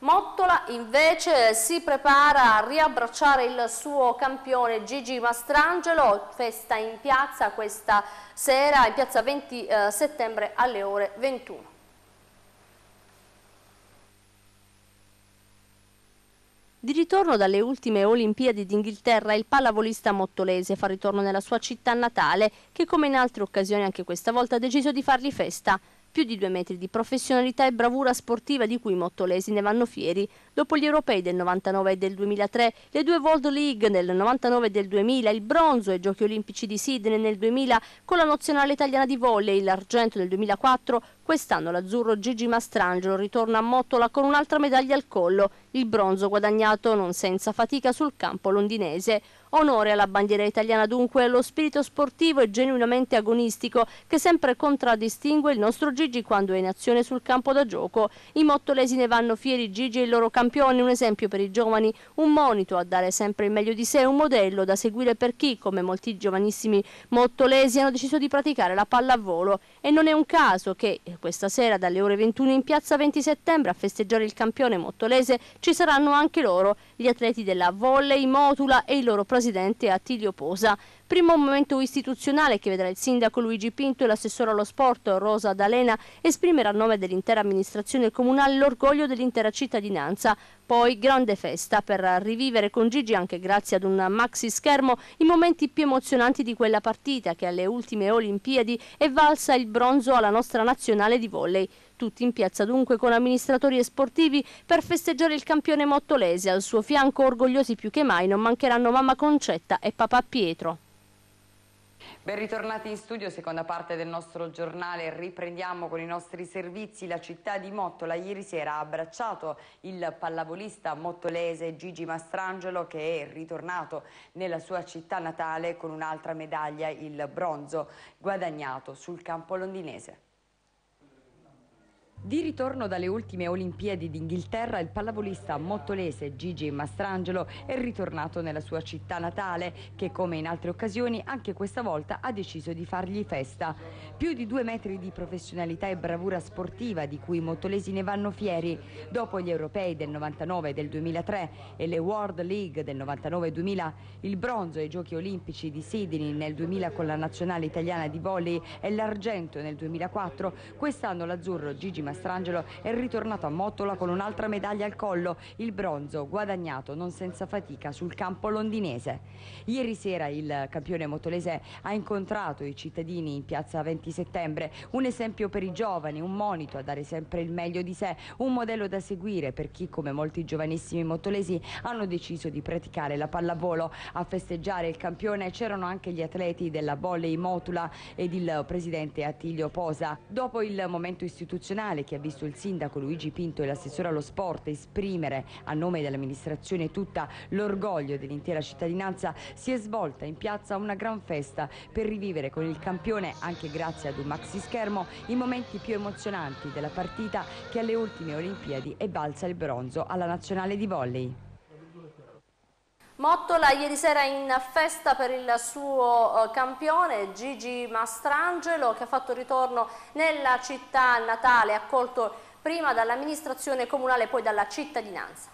Mottola invece si prepara a riabbracciare il suo campione Gigi Mastrangelo, festa in piazza questa sera, in piazza 20 eh, settembre alle ore 21. Di ritorno dalle ultime Olimpiadi d'Inghilterra, il pallavolista mottolese fa ritorno nella sua città natale, che come in altre occasioni anche questa volta ha deciso di fargli festa più di due metri di professionalità e bravura sportiva di cui i mottolesi ne vanno fieri. Dopo gli europei del 99 e del 2003, le due World League nel 99 e del 2000, il bronzo ai Giochi Olimpici di Sydney nel 2000 con la nazionale italiana di volley, l'argento nel 2004, quest'anno l'azzurro Gigi Mastrangelo ritorna a Mottola con un'altra medaglia al collo, il bronzo guadagnato non senza fatica sul campo londinese. Onore alla bandiera italiana dunque lo spirito sportivo e genuinamente agonistico che sempre contraddistingue il nostro Gigi quando è in azione sul campo da gioco. I mottolesi ne vanno fieri Gigi e il loro campione, un esempio per i giovani, un monito a dare sempre il meglio di sé, un modello da seguire per chi, come molti giovanissimi mottolesi, hanno deciso di praticare la palla a volo. E non è un caso che eh, questa sera dalle ore 21 in piazza 20 settembre a festeggiare il campione mottolese ci saranno anche loro, gli atleti della Volley Motula e il loro presidente Attilio Posa. Primo momento istituzionale che vedrà il sindaco Luigi Pinto e l'assessore allo sport Rosa D'Alena esprimere a nome dell'intera amministrazione comunale l'orgoglio dell'intera cittadinanza. Poi grande festa per rivivere con Gigi anche grazie ad un maxi schermo i momenti più emozionanti di quella partita che alle ultime Olimpiadi è valsa il bronzo alla nostra nazionale di volley. Tutti in piazza dunque con amministratori e sportivi per festeggiare il campione mottolese. Al suo fianco, orgogliosi più che mai, non mancheranno mamma Concetta e papà Pietro. Ben ritornati in studio, seconda parte del nostro giornale, riprendiamo con i nostri servizi la città di Mottola. Ieri sera ha abbracciato il pallavolista mottolese Gigi Mastrangelo che è ritornato nella sua città natale con un'altra medaglia, il bronzo, guadagnato sul campo londinese. Di ritorno dalle ultime Olimpiadi d'Inghilterra, il pallavolista mottolese Gigi Mastrangelo è ritornato nella sua città natale, che come in altre occasioni anche questa volta ha deciso di fargli festa. Più di due metri di professionalità e bravura sportiva di cui i mottolesi ne vanno fieri. Dopo gli europei del 99 e del 2003 e le World League del 99-2000, e il bronzo ai Giochi Olimpici di Sydney nel 2000 con la nazionale italiana di volley e l'argento nel 2004, quest'anno l'azzurro Gigi Mastrangelo Mastrangelo è ritornato a Mottola con un'altra medaglia al collo, il bronzo guadagnato non senza fatica sul campo londinese. Ieri sera il campione mottolese ha incontrato i cittadini in piazza 20 settembre, un esempio per i giovani, un monito a dare sempre il meglio di sé, un modello da seguire per chi come molti giovanissimi mottolesi hanno deciso di praticare la pallavolo. A festeggiare il campione c'erano anche gli atleti della Volley Motula ed il presidente Attilio Posa. Dopo il momento istituzionale che ha visto il sindaco Luigi Pinto e l'assessore allo sport esprimere a nome dell'amministrazione tutta l'orgoglio dell'intera cittadinanza, si è svolta in piazza una gran festa per rivivere con il campione, anche grazie ad un maxi schermo, i momenti più emozionanti della partita che alle ultime Olimpiadi e balza il bronzo alla Nazionale di Volley. Mottola ieri sera in festa per il suo eh, campione Gigi Mastrangelo che ha fatto ritorno nella città natale accolto prima dall'amministrazione comunale e poi dalla cittadinanza.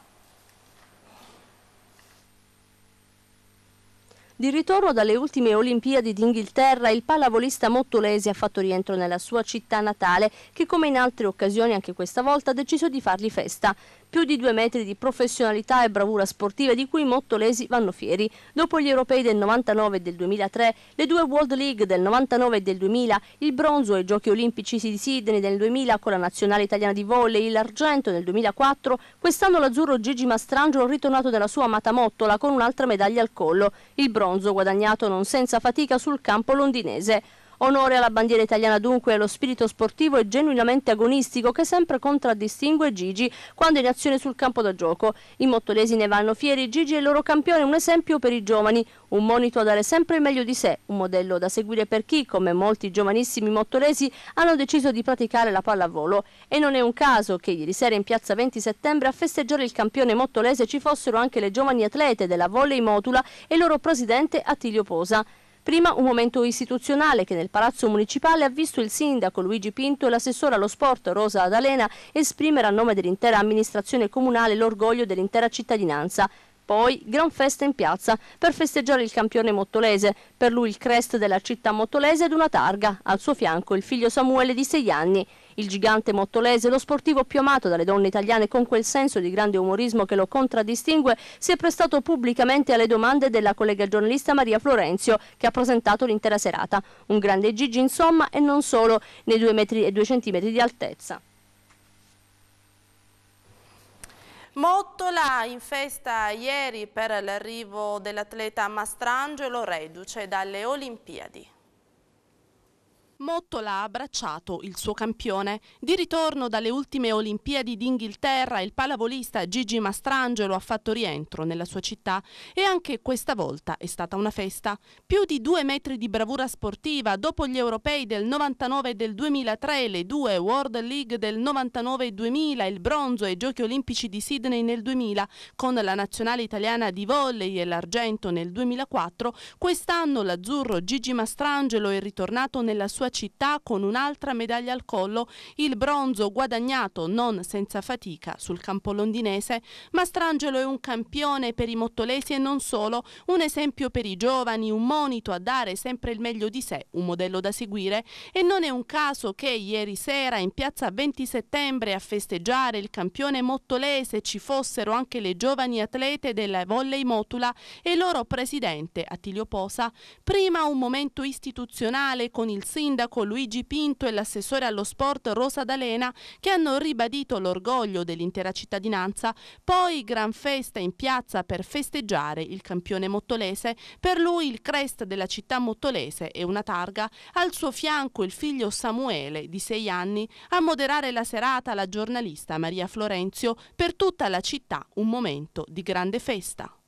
Di ritorno dalle ultime Olimpiadi d'Inghilterra, il pallavolista mottolesi ha fatto rientro nella sua città natale, che come in altre occasioni anche questa volta ha deciso di fargli festa. Più di due metri di professionalità e bravura sportiva di cui i mottolesi vanno fieri. Dopo gli europei del 99 e del 2003, le due World League del 99 e del 2000, il bronzo ai Giochi Olimpici di Sydney nel 2000 con la nazionale italiana di volley, l'argento nel 2004, quest'anno l'azzurro Gigi Mastrangelo ritornato nella sua amata mottola con un'altra medaglia al collo, il bronzo bronzo guadagnato non senza fatica sul campo londinese. Onore alla bandiera italiana dunque e allo spirito sportivo e genuinamente agonistico che sempre contraddistingue Gigi quando è in azione sul campo da gioco. I mottolesi ne vanno fieri, Gigi è il loro campione, un esempio per i giovani, un monito a dare sempre il meglio di sé, un modello da seguire per chi, come molti giovanissimi mottolesi, hanno deciso di praticare la pallavolo. E non è un caso che ieri sera in piazza 20 settembre a festeggiare il campione mottolese ci fossero anche le giovani atlete della volley motula e il loro presidente Attilio Posa. Prima un momento istituzionale che nel Palazzo Municipale ha visto il sindaco Luigi Pinto e l'assessore allo sport Rosa Adalena esprimere a nome dell'intera amministrazione comunale l'orgoglio dell'intera cittadinanza poi gran festa in piazza per festeggiare il campione mottolese, per lui il crest della città mottolese ed una targa, al suo fianco il figlio Samuele di 6 anni. Il gigante mottolese, lo sportivo più amato dalle donne italiane con quel senso di grande umorismo che lo contraddistingue, si è prestato pubblicamente alle domande della collega giornalista Maria Florenzio che ha presentato l'intera serata. Un grande Gigi insomma e non solo, nei 2,2 metri e due centimetri di altezza. Mottola in festa ieri per l'arrivo dell'atleta Mastrangelo Reduce dalle Olimpiadi. Mottola ha abbracciato il suo campione. Di ritorno dalle ultime Olimpiadi d'Inghilterra, il palavolista Gigi Mastrangelo ha fatto rientro nella sua città e anche questa volta è stata una festa. Più di due metri di bravura sportiva dopo gli europei del 99 e del 2003, le due World League del 99 e 2000, il bronzo ai Giochi Olimpici di Sydney nel 2000, con la nazionale italiana di volley e l'argento nel 2004, quest'anno l'azzurro Gigi Mastrangelo è ritornato nella sua città con un'altra medaglia al collo, il bronzo guadagnato non senza fatica sul campo londinese. Mastrangelo è un campione per i mottolesi e non solo, un esempio per i giovani, un monito a dare sempre il meglio di sé, un modello da seguire e non è un caso che ieri sera in piazza 20 settembre a festeggiare il campione mottolese ci fossero anche le giovani atlete della volley motula e il loro presidente Attilio Posa, prima un momento istituzionale con il sindaco sindaco Luigi Pinto e l'assessore allo sport Rosa D'Alena che hanno ribadito l'orgoglio dell'intera cittadinanza, poi gran festa in piazza per festeggiare il campione mottolese, per lui il crest della città mottolese e una targa, al suo fianco il figlio Samuele di sei anni, a moderare la serata la giornalista Maria Florenzio per tutta la città un momento di grande festa.